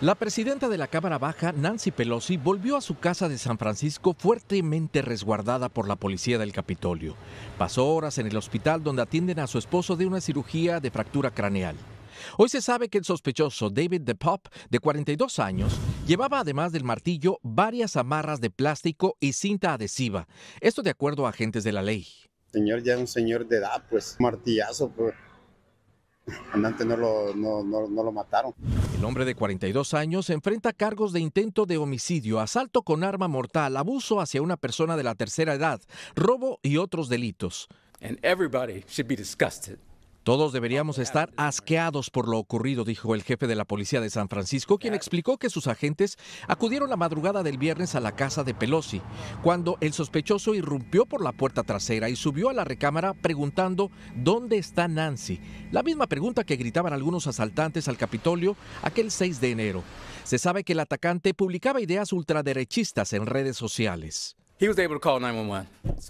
La presidenta de la Cámara Baja, Nancy Pelosi, volvió a su casa de San Francisco fuertemente resguardada por la policía del Capitolio. Pasó horas en el hospital donde atienden a su esposo de una cirugía de fractura craneal. Hoy se sabe que el sospechoso David DePop, de 42 años, llevaba además del martillo varias amarras de plástico y cinta adhesiva. Esto de acuerdo a agentes de la ley. Señor, ya un señor de edad, pues martillazo, pues. Andante no, no lo mataron. El hombre de 42 años enfrenta cargos de intento de homicidio, asalto con arma mortal, abuso hacia una persona de la tercera edad, robo y otros delitos. Todos deberíamos estar asqueados por lo ocurrido, dijo el jefe de la policía de San Francisco, quien explicó que sus agentes acudieron la madrugada del viernes a la casa de Pelosi, cuando el sospechoso irrumpió por la puerta trasera y subió a la recámara preguntando dónde está Nancy, la misma pregunta que gritaban algunos asaltantes al Capitolio aquel 6 de enero. Se sabe que el atacante publicaba ideas ultraderechistas en redes sociales.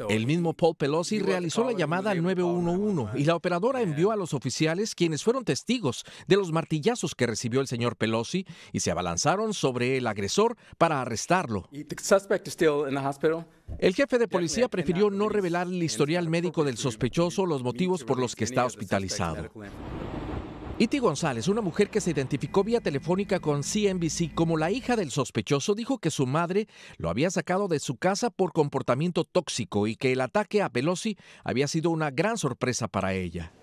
El mismo Paul Pelosi realizó la llamada al 911 y la operadora envió a los oficiales quienes fueron testigos de los martillazos que recibió el señor Pelosi y se abalanzaron sobre el agresor para arrestarlo. El jefe de policía prefirió no revelar el historial médico del sospechoso, los motivos por los que está hospitalizado. Iti González, una mujer que se identificó vía telefónica con CNBC como la hija del sospechoso, dijo que su madre lo había sacado de su casa por comportamiento tóxico y que el ataque a Pelosi había sido una gran sorpresa para ella.